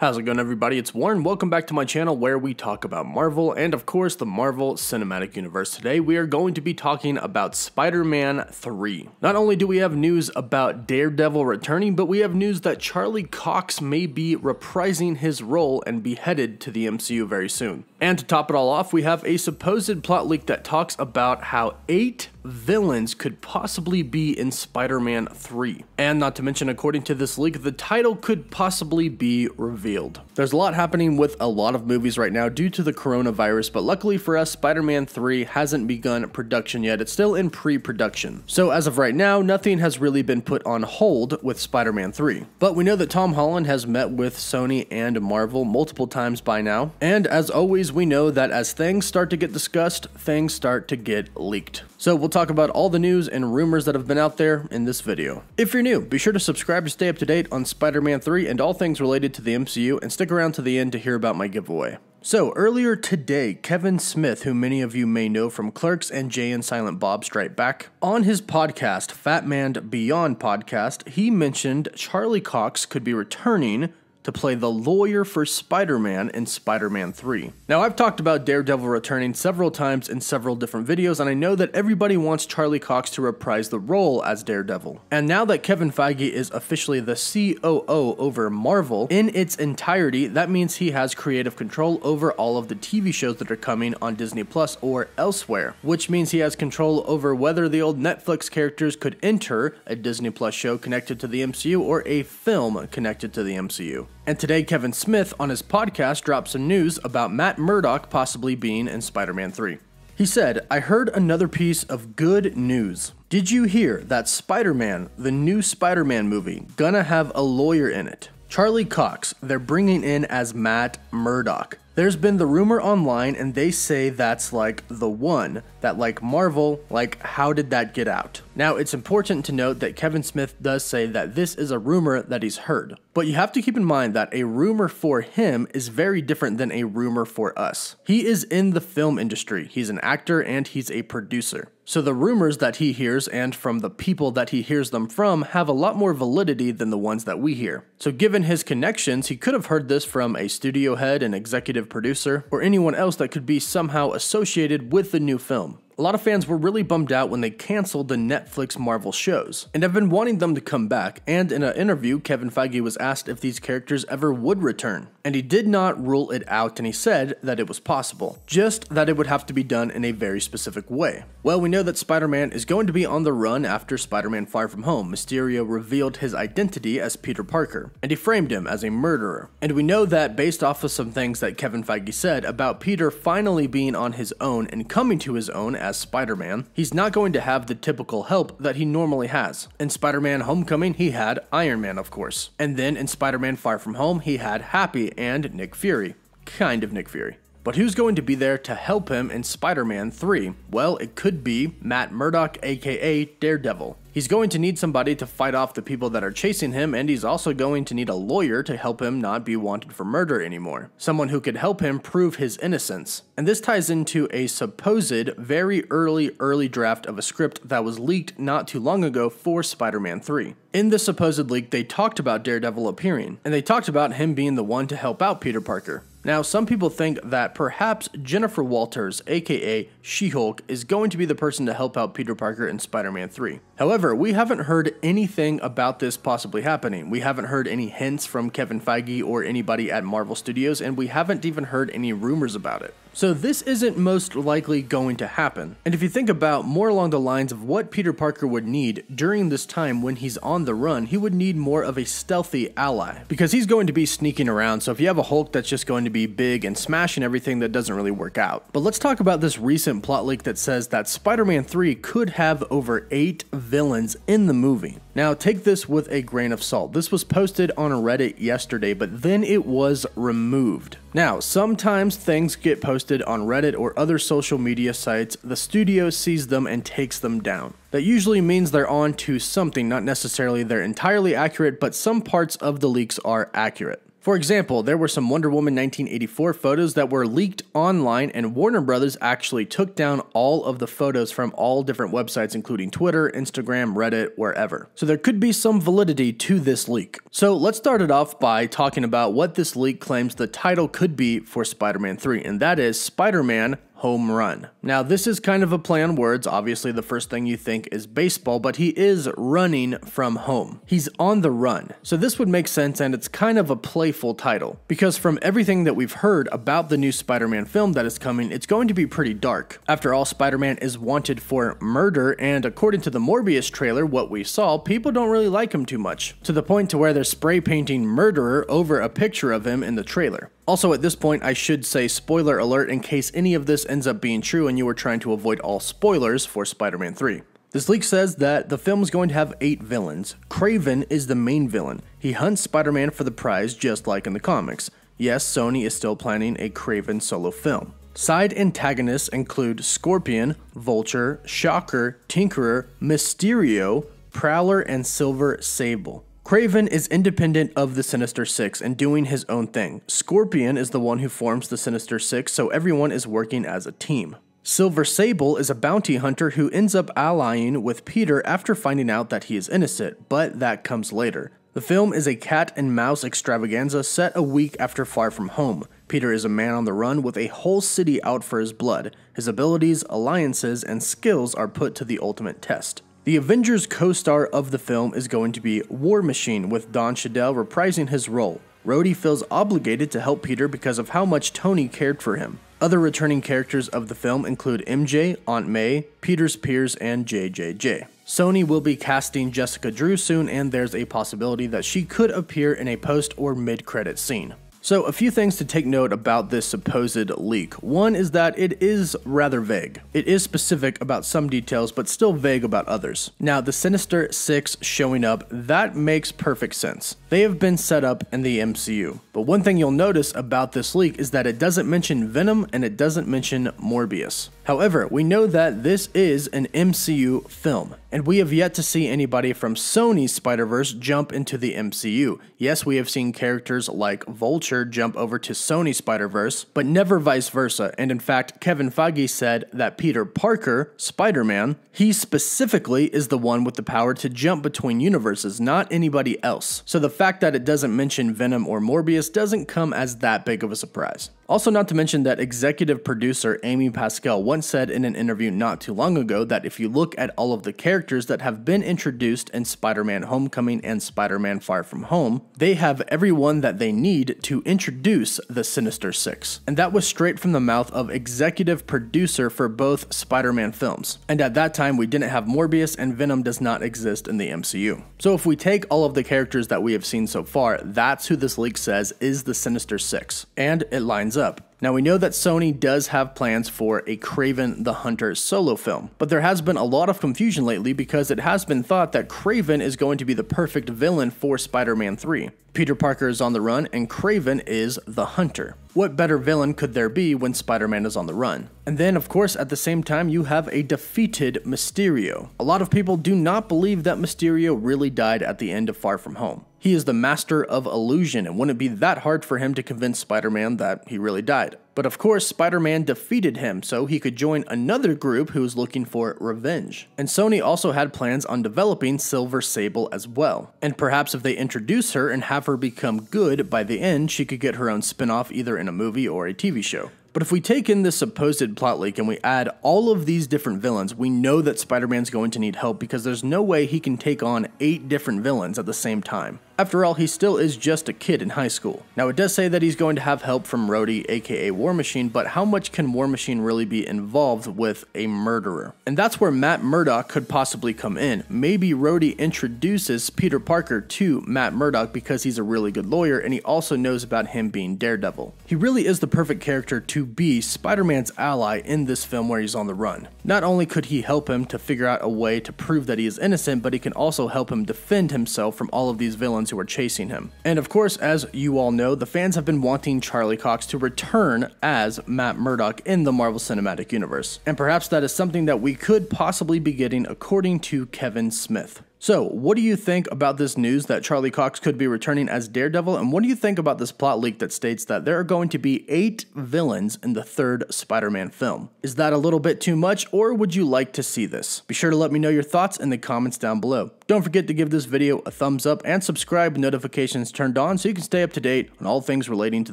How's it going everybody? It's Warren. Welcome back to my channel where we talk about Marvel and of course the Marvel Cinematic Universe. Today we are going to be talking about Spider-Man 3. Not only do we have news about Daredevil returning, but we have news that Charlie Cox may be reprising his role and be headed to the MCU very soon. And to top it all off, we have a supposed plot leak that talks about how 8 villains could possibly be in Spider Man 3. And not to mention, according to this leak, the title could possibly be revealed. There's a lot happening with a lot of movies right now due to the coronavirus, but luckily for us, Spider Man 3 hasn't begun production yet. It's still in pre production. So as of right now, nothing has really been put on hold with Spider Man 3. But we know that Tom Holland has met with Sony and Marvel multiple times by now. And as always, we know that as things start to get discussed, things start to get leaked. So we'll talk about all the news and rumors that have been out there in this video. If you're new, be sure to subscribe to stay up to date on Spider-Man 3 and all things related to the MCU and stick around to the end to hear about my giveaway. So, earlier today, Kevin Smith, who many of you may know from Clerks and Jay and Silent Bob Strike Back, on his podcast, Fat Man Beyond Podcast, he mentioned Charlie Cox could be returning to play the lawyer for Spider Man in Spider Man 3. Now, I've talked about Daredevil returning several times in several different videos, and I know that everybody wants Charlie Cox to reprise the role as Daredevil. And now that Kevin Feige is officially the COO over Marvel in its entirety, that means he has creative control over all of the TV shows that are coming on Disney Plus or elsewhere, which means he has control over whether the old Netflix characters could enter a Disney Plus show connected to the MCU or a film connected to the MCU. And today, Kevin Smith on his podcast dropped some news about Matt Murdock possibly being in Spider Man 3. He said, I heard another piece of good news. Did you hear that Spider Man, the new Spider Man movie, gonna have a lawyer in it? Charlie Cox, they're bringing in as Matt Murdock. There's been the rumor online, and they say that's like the one, that like Marvel, like how did that get out? Now, it's important to note that Kevin Smith does say that this is a rumor that he's heard. But you have to keep in mind that a rumor for him is very different than a rumor for us. He is in the film industry, he's an actor, and he's a producer. So the rumors that he hears and from the people that he hears them from have a lot more validity than the ones that we hear. So given his connections, he could have heard this from a studio head, an executive producer, or anyone else that could be somehow associated with the new film. A lot of fans were really bummed out when they canceled the Netflix Marvel shows, and have been wanting them to come back, and in an interview, Kevin Feige was asked if these characters ever would return, and he did not rule it out and he said that it was possible, just that it would have to be done in a very specific way. Well, we know that Spider-Man is going to be on the run after Spider-Man Far From Home, Mysterio revealed his identity as Peter Parker, and he framed him as a murderer. And we know that based off of some things that Kevin Feige said about Peter finally being on his own and coming to his own as Spider-Man, he's not going to have the typical help that he normally has. In Spider-Man Homecoming, he had Iron Man, of course. And then in Spider-Man Far From Home, he had Happy and Nick Fury. Kind of Nick Fury. But who's going to be there to help him in Spider Man 3? Well, it could be Matt Murdock, aka Daredevil. He's going to need somebody to fight off the people that are chasing him, and he's also going to need a lawyer to help him not be wanted for murder anymore. Someone who could help him prove his innocence. And this ties into a supposed very early, early draft of a script that was leaked not too long ago for Spider Man 3. In the supposed leak, they talked about Daredevil appearing, and they talked about him being the one to help out Peter Parker. Now, some people think that perhaps Jennifer Walters, aka She Hulk, is going to be the person to help out Peter Parker in Spider Man 3. However, we haven't heard anything about this possibly happening. We haven't heard any hints from Kevin Feige or anybody at Marvel Studios, and we haven't even heard any rumors about it. So this isn't most likely going to happen. And if you think about more along the lines of what Peter Parker would need during this time when he's on the run, he would need more of a stealthy ally because he's going to be sneaking around. So if you have a Hulk that's just going to be big and smashing everything, that doesn't really work out. But let's talk about this recent plot leak that says that Spider-Man 3 could have over eight villains in the movie. Now, take this with a grain of salt. This was posted on Reddit yesterday, but then it was removed. Now, sometimes things get posted on Reddit or other social media sites, the studio sees them and takes them down. That usually means they're on to something, not necessarily they're entirely accurate, but some parts of the leaks are accurate. For example, there were some Wonder Woman 1984 photos that were leaked online, and Warner Brothers actually took down all of the photos from all different websites, including Twitter, Instagram, Reddit, wherever. So there could be some validity to this leak. So let's start it off by talking about what this leak claims the title could be for Spider Man 3, and that is Spider Man home run. Now, this is kind of a play on words. Obviously, the first thing you think is baseball, but he is running from home. He's on the run. So, this would make sense, and it's kind of a playful title because from everything that we've heard about the new Spider Man film that is coming, it's going to be pretty dark. After all, Spider Man is wanted for murder, and according to the Morbius trailer, what we saw, people don't really like him too much, to the point to where they're spray painting murderer over a picture of him in the trailer. Also, at this point, I should say spoiler alert in case any of this ends up being true and you are trying to avoid all spoilers for Spider Man 3. This leak says that the film is going to have eight villains. Craven is the main villain. He hunts Spider Man for the prize, just like in the comics. Yes, Sony is still planning a Craven solo film. Side antagonists include Scorpion, Vulture, Shocker, Tinkerer, Mysterio, Prowler, and Silver Sable. Craven is independent of the Sinister Six and doing his own thing. Scorpion is the one who forms the Sinister Six, so everyone is working as a team. Silver Sable is a bounty hunter who ends up allying with Peter after finding out that he is innocent, but that comes later. The film is a cat and mouse extravaganza set a week after Far From Home. Peter is a man on the run with a whole city out for his blood. His abilities, alliances, and skills are put to the ultimate test. The Avengers co star of the film is going to be War Machine, with Don Shadell reprising his role. Rhodey feels obligated to help Peter because of how much Tony cared for him. Other returning characters of the film include MJ, Aunt May, Peter's peers, and JJJ. Sony will be casting Jessica Drew soon, and there's a possibility that she could appear in a post or mid credit scene. So, a few things to take note about this supposed leak. One is that it is rather vague. It is specific about some details, but still vague about others. Now, the Sinister Six showing up, that makes perfect sense. They have been set up in the MCU. But one thing you'll notice about this leak is that it doesn't mention Venom and it doesn't mention Morbius. However, we know that this is an MCU film, and we have yet to see anybody from Sony's Spider Verse jump into the MCU. Yes, we have seen characters like Vulture jump over to Sony Spider Verse, but never vice versa. And in fact, Kevin Feige said that Peter Parker, Spider Man, he specifically is the one with the power to jump between universes, not anybody else. So the fact that it doesn't mention Venom or Morbius doesn't come as that big of a surprise. Also, not to mention that executive producer Amy Pascal once said in an interview not too long ago that if you look at all of the characters that have been introduced in Spider Man Homecoming and Spider Man Far From Home, they have everyone that they need to introduce the Sinister Six. And that was straight from the mouth of executive producer for both Spider Man films. And at that time, we didn't have Morbius, and Venom does not exist in the MCU. So if we take all of the characters that we have seen so far, that's who this leak says is the Sinister Six. And it lines up. Now, we know that Sony does have plans for a Craven the Hunter solo film, but there has been a lot of confusion lately because it has been thought that Craven is going to be the perfect villain for Spider Man 3. Peter Parker is on the run, and Craven is the hunter. What better villain could there be when Spider Man is on the run? And then, of course, at the same time, you have a defeated Mysterio. A lot of people do not believe that Mysterio really died at the end of Far From Home. He is the master of illusion, and wouldn't be that hard for him to convince Spider Man that he really died. But of course, Spider Man defeated him, so he could join another group who was looking for revenge. And Sony also had plans on developing Silver Sable as well. And perhaps if they introduce her and have her become good, by the end, she could get her own spin off either in a movie or a TV show. But if we take in this supposed plot leak and we add all of these different villains, we know that Spider Man's going to need help because there's no way he can take on eight different villains at the same time. After all, he still is just a kid in high school. Now, it does say that he's going to have help from Rhodey, aka War Machine, but how much can War Machine really be involved with a murderer? And that's where Matt Murdock could possibly come in. Maybe Rhodey introduces Peter Parker to Matt Murdock because he's a really good lawyer and he also knows about him being Daredevil. He really is the perfect character to be Spider Man's ally in this film where he's on the run. Not only could he help him to figure out a way to prove that he is innocent, but he can also help him defend himself from all of these villains who are chasing him. And of course, as you all know, the fans have been wanting Charlie Cox to return as Matt Murdock in the Marvel Cinematic Universe. And perhaps that is something that we could possibly be getting according to Kevin Smith. So, what do you think about this news that Charlie Cox could be returning as Daredevil? And what do you think about this plot leak that states that there are going to be eight villains in the third Spider Man film? Is that a little bit too much, or would you like to see this? Be sure to let me know your thoughts in the comments down below. Don't forget to give this video a thumbs up and subscribe with notifications turned on so you can stay up to date on all things relating to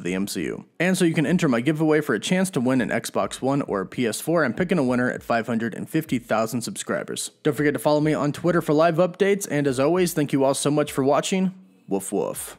the MCU. And so you can enter my giveaway for a chance to win an Xbox One or a PS4. I'm picking a winner at 550,000 subscribers. Don't forget to follow me on Twitter for live updates, and as always, thank you all so much for watching. Woof woof.